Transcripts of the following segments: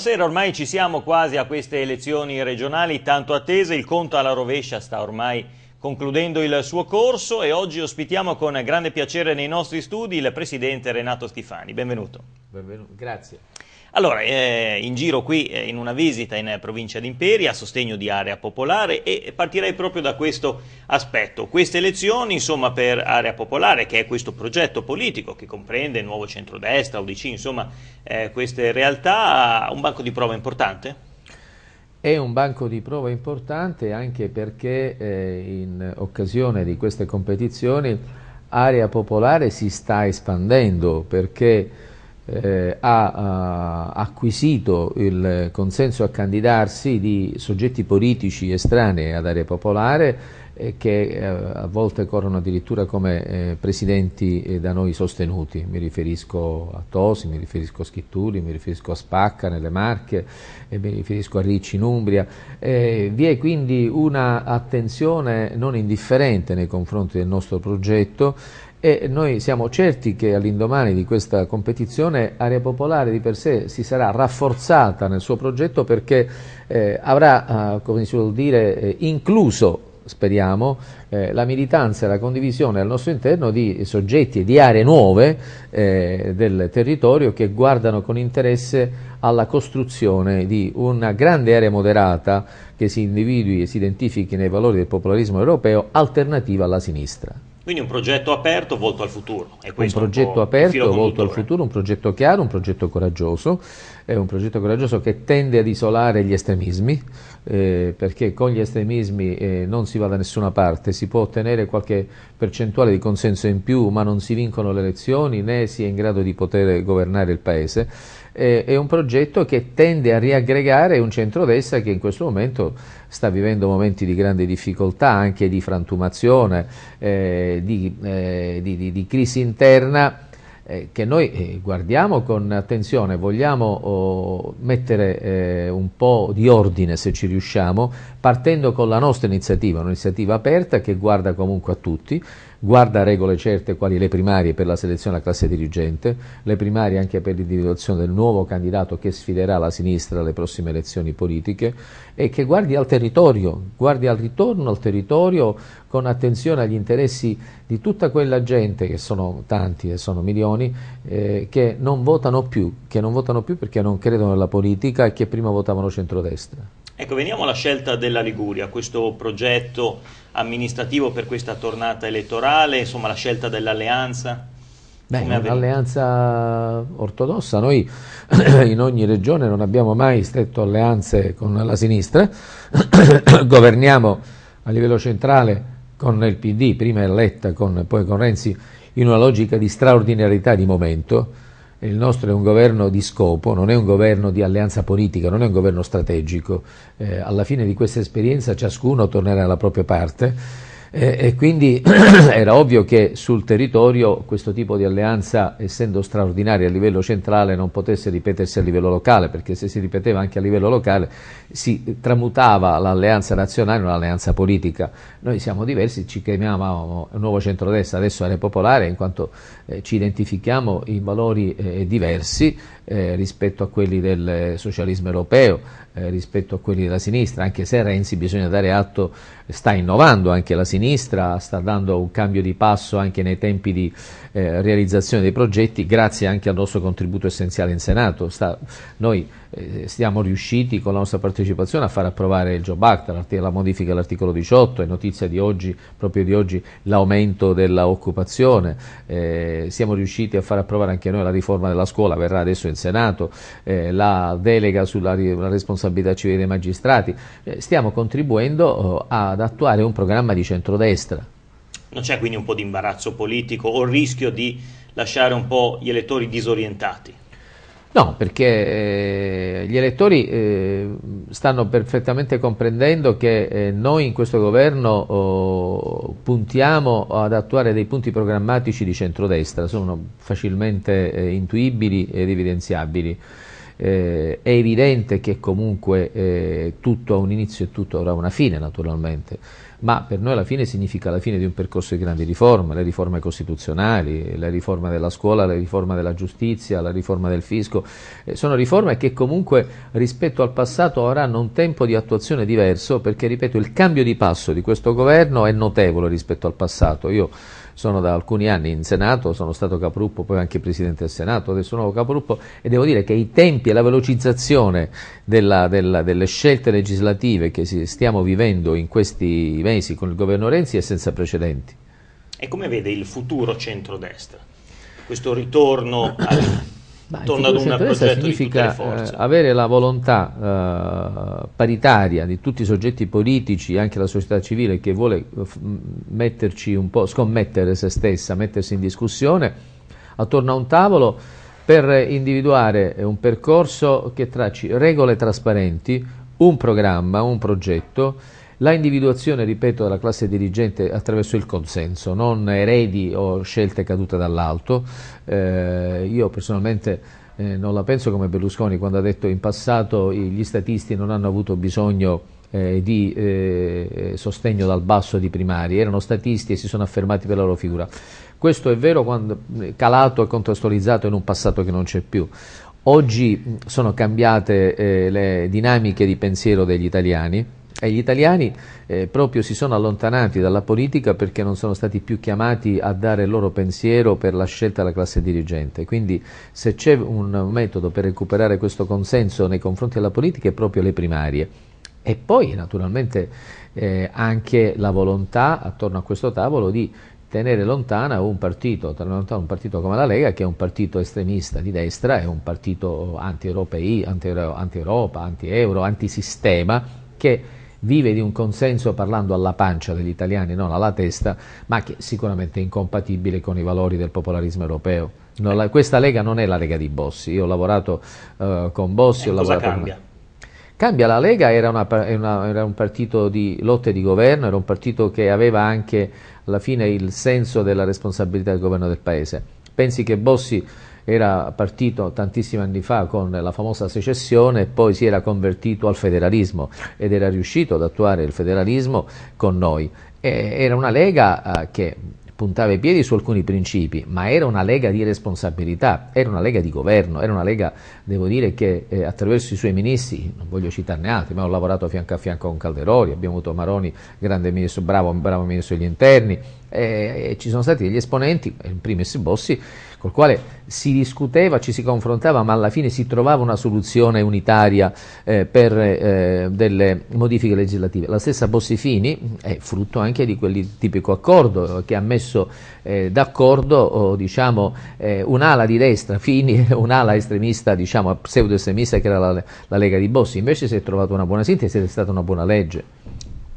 Buonasera, ormai ci siamo quasi a queste elezioni regionali tanto attese, il conto alla rovescia sta ormai concludendo il suo corso e oggi ospitiamo con grande piacere nei nostri studi il Presidente Renato Stifani. Benvenuto. Benvenuto, grazie. Allora, eh, in giro qui eh, in una visita in eh, provincia d'Imperia a sostegno di Area Popolare e partirei proprio da questo aspetto. Queste elezioni, insomma, per Area Popolare, che è questo progetto politico che comprende il nuovo centrodestra, UDC, insomma, eh, queste realtà, un banco di prova importante? È un banco di prova importante anche perché eh, in occasione di queste competizioni Area Popolare si sta espandendo perché eh, ha eh, acquisito il consenso a candidarsi di soggetti politici estranei ad area popolare eh, che eh, a volte corrono addirittura come eh, presidenti eh, da noi sostenuti, mi riferisco a Tosi, mi riferisco a Schitturi, mi riferisco a Spacca nelle Marche, mi riferisco a Ricci in Umbria, vi è quindi un'attenzione non indifferente nei confronti del nostro progetto e noi siamo certi che all'indomani di questa competizione Area Popolare di per sé si sarà rafforzata nel suo progetto perché eh, avrà, eh, come si vuol dire, eh, incluso speriamo, eh, la militanza e la condivisione al nostro interno di soggetti e di aree nuove eh, del territorio che guardano con interesse alla costruzione di una grande area moderata che si individui e si identifichi nei valori del popolarismo europeo alternativa alla sinistra. Quindi un progetto aperto volto al futuro. un progetto un aperto volto al futuro, un progetto chiaro, un progetto coraggioso è un progetto coraggioso che tende ad isolare gli estremismi, eh, perché con gli estremismi eh, non si va da nessuna parte, si può ottenere qualche percentuale di consenso in più, ma non si vincono le elezioni né si è in grado di poter governare il Paese. Eh, è un progetto che tende a riaggregare un centrodestra che in questo momento sta vivendo momenti di grande difficoltà, anche di frantumazione, eh, di, eh, di, di, di crisi interna eh, che noi eh, guardiamo con attenzione, vogliamo oh, mettere eh, un po' di ordine se ci riusciamo, partendo con la nostra iniziativa, un'iniziativa aperta che guarda comunque a tutti, guarda regole certe quali le primarie per la selezione alla classe dirigente, le primarie anche per l'individuazione del nuovo candidato che sfiderà la sinistra alle prossime elezioni politiche e che guardi al territorio, guardi al ritorno al territorio con attenzione agli interessi di tutta quella gente, che sono tanti e sono milioni, eh, che non votano più, che non votano più perché non credono alla politica e che prima votavano centrodestra. Ecco, veniamo alla scelta della Liguria, questo progetto amministrativo per questa tornata elettorale, insomma la scelta dell'alleanza. Beh, un'alleanza ortodossa, noi in ogni regione non abbiamo mai stretto alleanze con la sinistra, governiamo a livello centrale con il PD, prima eletta, con, poi con Renzi, in una logica di straordinarietà di momento. Il nostro è un governo di scopo, non è un governo di alleanza politica, non è un governo strategico. Eh, alla fine di questa esperienza ciascuno tornerà alla propria parte e, eh, e quindi era ovvio che sul territorio questo tipo di alleanza, essendo straordinaria a livello centrale, non potesse ripetersi a livello locale, perché se si ripeteva anche a livello locale si tramutava l'alleanza nazionale in un'alleanza politica. Noi siamo diversi, ci chiamavamo Nuovo Centrodestra, adesso Area Popolare, in quanto eh, ci identifichiamo in valori eh, diversi eh, rispetto a quelli del eh, socialismo europeo, eh, rispetto a quelli della sinistra, anche se Renzi bisogna dare atto, sta innovando anche la sinistra, sta dando un cambio di passo anche nei tempi di eh, realizzazione dei progetti, grazie anche al nostro contributo essenziale in Senato. Sta, noi eh, siamo riusciti con la nostra partecipazione a far approvare il Job Act, la modifica all'articolo 18, è notizia di oggi, proprio di oggi, l'aumento dell'occupazione, eh, siamo riusciti a far approvare anche noi la riforma della scuola, verrà adesso in Senato, eh, la delega sulla responsabilità responsabilità civile dei magistrati, eh, stiamo contribuendo eh, ad attuare un programma di centrodestra. Non c'è quindi un po' di imbarazzo politico o il rischio di lasciare un po' gli elettori disorientati? No, perché eh, gli elettori stanno perfettamente comprendendo che noi in questo governo oh, puntiamo ad attuare dei punti programmatici di centrodestra, sono facilmente intuibili ed evidenziabili eh, è evidente che comunque eh, tutto ha un inizio e tutto avrà una fine naturalmente, ma per noi la fine significa la fine di un percorso di grandi riforme, le riforme costituzionali, la riforma della scuola, la riforma della giustizia, la riforma del fisco, eh, sono riforme che comunque rispetto al passato avranno un tempo di attuazione diverso perché, ripeto, il cambio di passo di questo governo è notevole rispetto al passato. Io, sono da alcuni anni in Senato, sono stato capruppo, poi anche Presidente del Senato, adesso nuovo capruppo e devo dire che i tempi e la velocizzazione della, della, delle scelte legislative che stiamo vivendo in questi mesi con il governo Renzi è senza precedenti. E come vede il futuro centrodestra? Questo ritorno al ma torna ad un progetto significa eh, avere la volontà eh, paritaria di tutti i soggetti politici, anche la società civile che vuole eh, metterci un po', scommettere se stessa, mettersi in discussione attorno a un tavolo per individuare un percorso che tracci regole trasparenti, un programma, un progetto la individuazione, ripeto, della classe dirigente attraverso il consenso, non eredi o scelte cadute dall'alto. Eh, io personalmente eh, non la penso come Berlusconi quando ha detto in passato gli statisti non hanno avuto bisogno eh, di eh, sostegno dal basso di primari, erano statisti e si sono affermati per la loro figura. Questo è vero quando calato e contestualizzato in un passato che non c'è più. Oggi sono cambiate eh, le dinamiche di pensiero degli italiani e gli italiani eh, proprio si sono allontanati dalla politica perché non sono stati più chiamati a dare il loro pensiero per la scelta della classe dirigente. Quindi se c'è un metodo per recuperare questo consenso nei confronti della politica è proprio le primarie. E poi naturalmente eh, anche la volontà attorno a questo tavolo di tenere lontana un partito, lontano un partito come la Lega che è un partito estremista di destra, è un partito anti-europei, anti-Europa, anti-euro, antisistema che vive di un consenso parlando alla pancia degli italiani, non alla testa, ma che sicuramente è incompatibile con i valori del popolarismo europeo. Non, la, questa Lega non è la Lega di Bossi, io ho lavorato uh, con Bossi, eh, ho lavorato cambia? Con... Cambia, la Lega era, una, una, era, un partito di lotte di governo, era un partito che aveva anche alla fine il senso della responsabilità del governo del Paese. Pensi che Bossi era partito tantissimi anni fa con la famosa secessione e poi si era convertito al federalismo ed era riuscito ad attuare il federalismo con noi. E era una lega eh, che puntava i piedi su alcuni principi, ma era una lega di responsabilità, era una lega di governo, era una lega, devo dire, che eh, attraverso i suoi ministri, non voglio citarne altri, ma ho lavorato fianco a fianco con Calderoni, abbiamo avuto Maroni, grande ministro, bravo, bravo ministro degli interni, e, e ci sono stati degli esponenti, in primis Bossi, col quale si discuteva, ci si confrontava, ma alla fine si trovava una soluzione unitaria eh, per eh, delle modifiche legislative. La stessa Bossi Fini è frutto anche di quel tipico accordo eh, che ha messo eh, d'accordo oh, diciamo, eh, un'ala di destra, Fini, un'ala estremista, diciamo, pseudo-estremista che era la, la Lega di Bossi. Invece si è trovata una buona sintesi ed è stata una buona legge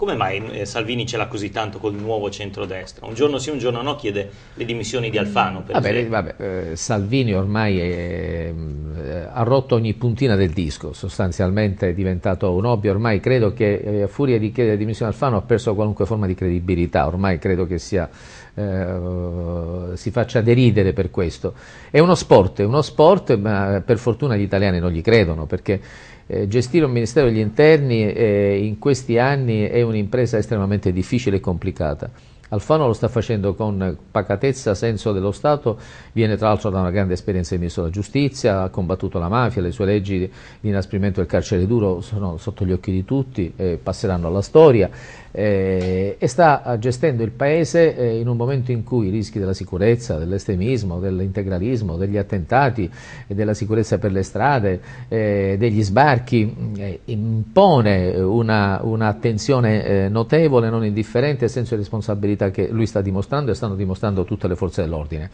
come mai eh, Salvini ce l'ha così tanto col nuovo centrodestra? Un giorno sì, un giorno no, chiede le dimissioni di Alfano. Vabbè, vabbè, eh, Salvini ormai è, eh, ha rotto ogni puntina del disco, sostanzialmente è diventato un hobby. Ormai credo che eh, a furia di chiedere le dimissioni di Alfano ha perso qualunque forma di credibilità, ormai credo che sia eh, si faccia deridere per questo. È uno sport, è uno sport, ma per fortuna gli italiani non gli credono, perché eh, gestire un Ministero degli Interni eh, in questi anni è un'impresa estremamente difficile e complicata. Alfano lo sta facendo con pacatezza, senso dello Stato, viene tra l'altro da una grande esperienza di ministro della giustizia, ha combattuto la mafia, le sue leggi di inasprimento del carcere duro sono sotto gli occhi di tutti, eh, passeranno alla storia, eh, e sta gestendo il Paese eh, in un momento in cui i rischi della sicurezza, dell'estremismo, dell'integralismo, degli attentati, della sicurezza per le strade, eh, degli sbarchi, eh, impone un'attenzione una eh, notevole, non indifferente, e senso di responsabilità che lui sta dimostrando e stanno dimostrando tutte le forze dell'ordine.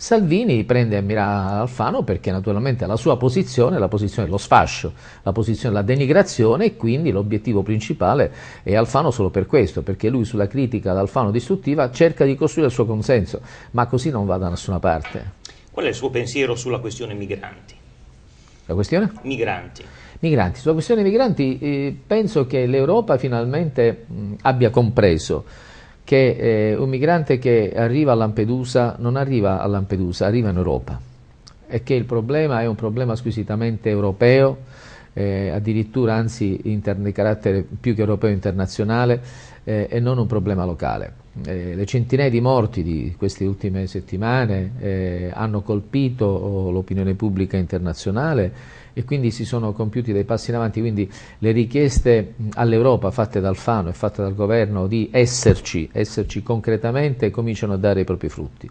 Salvini prende a mira Alfano perché naturalmente la sua posizione è la posizione dello sfascio, la posizione della denigrazione e quindi l'obiettivo principale è Alfano solo per per questo, perché lui sulla critica all'Alfano distruttiva cerca di costruire il suo consenso, ma così non va da nessuna parte. Qual è il suo pensiero sulla questione migranti? La questione? Migranti. Migranti. Sulla questione migranti eh, penso che l'Europa finalmente mh, abbia compreso che eh, un migrante che arriva a Lampedusa non arriva a Lampedusa, arriva in Europa e che il problema è un problema squisitamente europeo eh, addirittura anzi di carattere più che europeo internazionale eh, e non un problema locale. Eh, le centinaia di morti di queste ultime settimane eh, hanno colpito oh, l'opinione pubblica internazionale e quindi si sono compiuti dei passi in avanti, quindi le richieste all'Europa fatte dal Fano e fatte dal governo di esserci, esserci concretamente cominciano a dare i propri frutti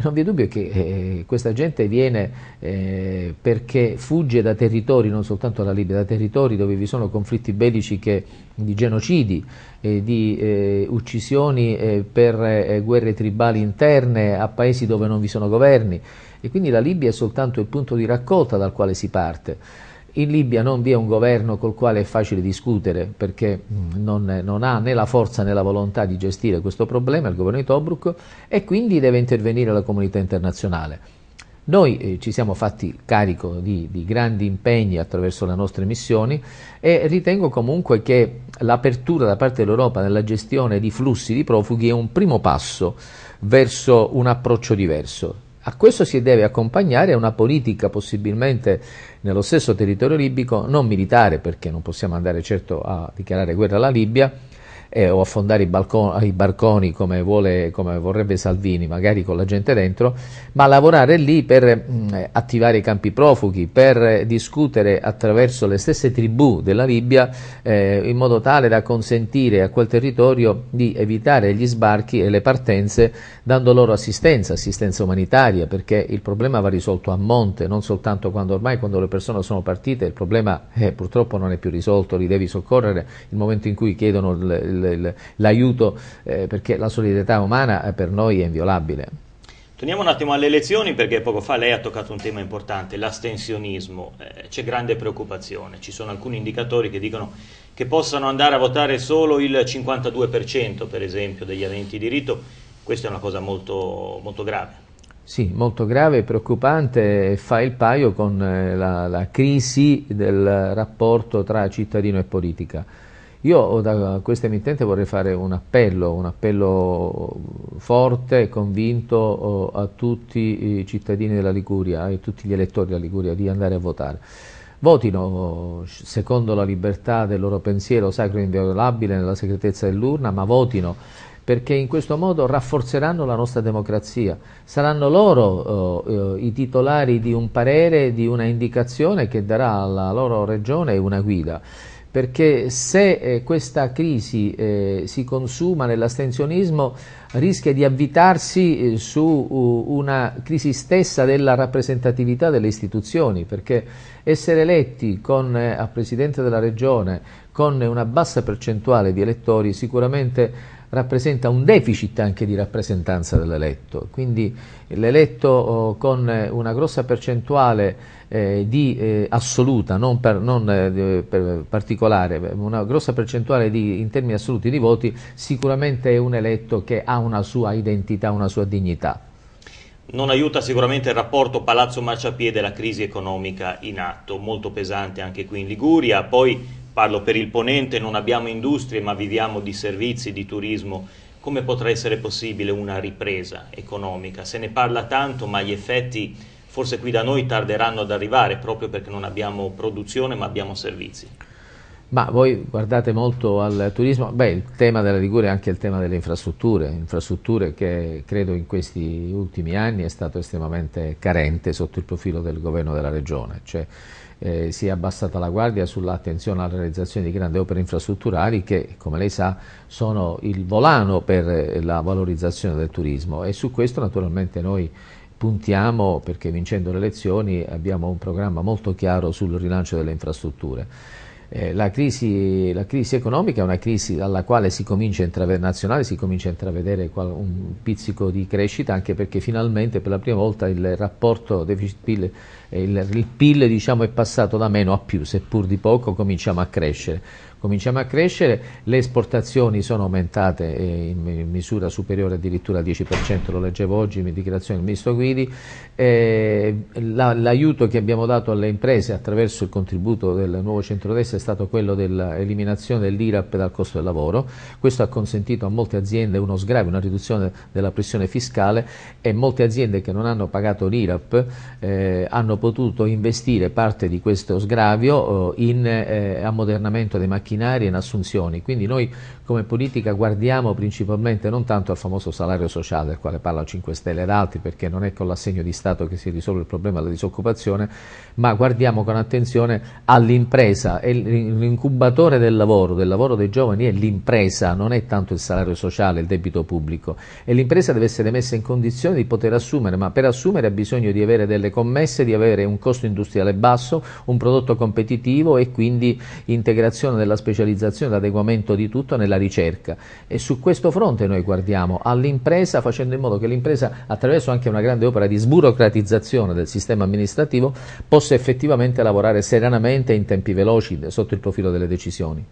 non vi è dubbio che eh, questa gente viene eh, perché fugge da territori, non soltanto dalla Libia, da territori dove vi sono conflitti bellici che, di genocidi, eh, di uccisioni eh, per eh, guerre tribali interne a paesi dove non vi sono governi e quindi la Libia è soltanto il punto di raccolta dal quale si parte. In Libia non vi è un governo col quale è facile discutere perché mm, non, non, ha né la forza né la volontà di gestire questo problema, il governo di Tobruk, e quindi deve intervenire la comunità internazionale. Noi eh, ci siamo fatti carico di, di, grandi impegni attraverso le nostre missioni e ritengo comunque che l'apertura da parte dell'Europa nella gestione di flussi di profughi è un primo passo verso un approccio diverso. A questo si deve accompagnare una politica possibilmente nello stesso territorio libico non militare, perché non possiamo andare certo a dichiarare guerra alla Libia, eh, o affondare i, balcon- i barconi come, vuole, come, vorrebbe Salvini, magari con la gente dentro, ma lavorare lì per mh, mm, attivare i campi profughi, per discutere attraverso le stesse tribù della Libia eh, in modo tale da consentire a quel territorio di evitare gli sbarchi e le partenze dando loro assistenza, assistenza umanitaria, perché il problema va risolto a monte, non soltanto quando ormai quando le persone sono partite il problema eh, purtroppo non è più risolto, li devi soccorrere nel momento in cui chiedono il l'aiuto, eh, perché la solidarietà umana eh, per noi è inviolabile. Torniamo un attimo alle elezioni perché poco fa lei ha toccato un tema importante, l'astensionismo. Eh, c'è grande preoccupazione, ci sono alcuni indicatori che dicono che possano andare a votare solo il 52% per esempio degli aventi diritto, questa è una cosa molto, molto grave. Sì, molto grave e preoccupante, fa il paio con eh, la, la crisi del rapporto tra cittadino e politica io oh, da questa emittente vorrei fare un appello, un appello forte e convinto oh, a tutti i cittadini della Liguria e tutti gli elettori della Liguria di andare a votare. Votino oh, secondo la libertà del loro pensiero sacro e inviolabile nella segretezza dell'urna, ma votino perché in questo modo rafforzeranno la nostra democrazia. Saranno loro eh, i titolari di un parere, di una indicazione che darà alla loro regione una guida perché se eh, questa crisi eh, si consuma nell'astensionismo rischia di avvitarsi eh, su uh, una crisi stessa della rappresentatività delle istituzioni, perché essere eletti con, eh, a Presidente della Regione con una bassa percentuale di elettori sicuramente rappresenta un deficit anche di rappresentanza dell'eletto, quindi l'eletto oh, con eh, una grossa percentuale eh, di, eh, assoluta, non, per, non eh, per particolare, una grossa percentuale di, in termini assoluti di voti, sicuramente è un eletto che ha una sua identità, una sua dignità. Non aiuta sicuramente il rapporto Palazzo Marciapiede e la crisi economica in atto, molto pesante anche qui in Liguria, poi parlo per il ponente, non abbiamo industrie ma viviamo di servizi, di turismo, come potrà essere possibile una ripresa economica? Se ne parla tanto ma gli effetti forse qui da noi tarderanno ad arrivare proprio perché non abbiamo produzione ma abbiamo servizi. Ma voi guardate molto al turismo, beh il tema della Liguria è anche il tema delle infrastrutture, infrastrutture che credo in questi ultimi anni è stato estremamente carente sotto il profilo del governo della regione, cioè eh, si è abbassata la guardia sull'attenzione alla realizzazione di grandi opere infrastrutturali che come lei sa sono il volano per eh, la valorizzazione del turismo e su questo naturalmente noi puntiamo perché vincendo le elezioni abbiamo un programma molto chiaro sul rilancio delle infrastrutture. Eh, la, crisi, la, crisi, economica è una crisi alla quale si comincia a intravedere, si comincia a intravedere un pizzico di crescita, anche perché finalmente per la prima volta il rapporto deficit-PIL eh, il, il PIL diciamo, è passato da meno a più, seppur di poco cominciamo a crescere cominciamo a crescere, le esportazioni sono aumentate eh, in misura superiore addirittura al 10%, lo leggevo oggi in dichiarazione del Ministro Guidi, eh, l'aiuto che abbiamo dato alle imprese attraverso il contributo del nuovo centrodestra è stato quello dell'eliminazione dell'IRAP dal costo del lavoro, questo ha consentito a molte aziende uno sgravio, una riduzione della pressione fiscale e molte aziende che non hanno pagato l'IRAP eh, hanno potuto investire parte di questo sgravio oh, eh, in ammodernamento dei macchinari macchinari e in assunzioni, quindi noi come politica guardiamo principalmente non tanto al famoso salario sociale del quale parla 5 Stelle ed altri perché non è con l'assegno di Stato che si risolve il problema della disoccupazione, ma guardiamo con attenzione all'impresa e l'incubatore del lavoro, del lavoro dei giovani è l'impresa, non è tanto il salario sociale, il debito pubblico e l'impresa deve essere messa in condizione di poter assumere, ma per assumere ha bisogno di avere delle commesse, di avere un costo industriale basso, un prodotto competitivo e quindi integrazione della specializzazione, l'adeguamento di tutto nella ricerca e su questo fronte noi guardiamo all'impresa facendo in modo che l'impresa attraverso anche una grande opera di sburocratizzazione del sistema amministrativo possa effettivamente lavorare serenamente in tempi veloci sotto il profilo delle decisioni.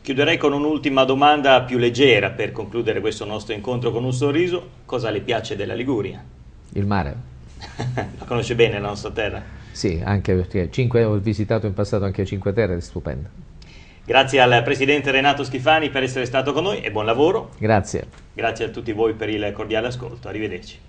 Chiuderei con un'ultima domanda più leggera per concludere questo nostro incontro con un sorriso. Cosa le piace della Liguria? Il mare. la conosce bene la nostra terra? Sì, anche perché 5, ho visitato in passato anche Cinque Terre, è stupenda. Grazie al presidente Renato Schifani per essere stato con noi e buon lavoro. Grazie. Grazie a tutti voi per il cordiale ascolto. Arrivederci.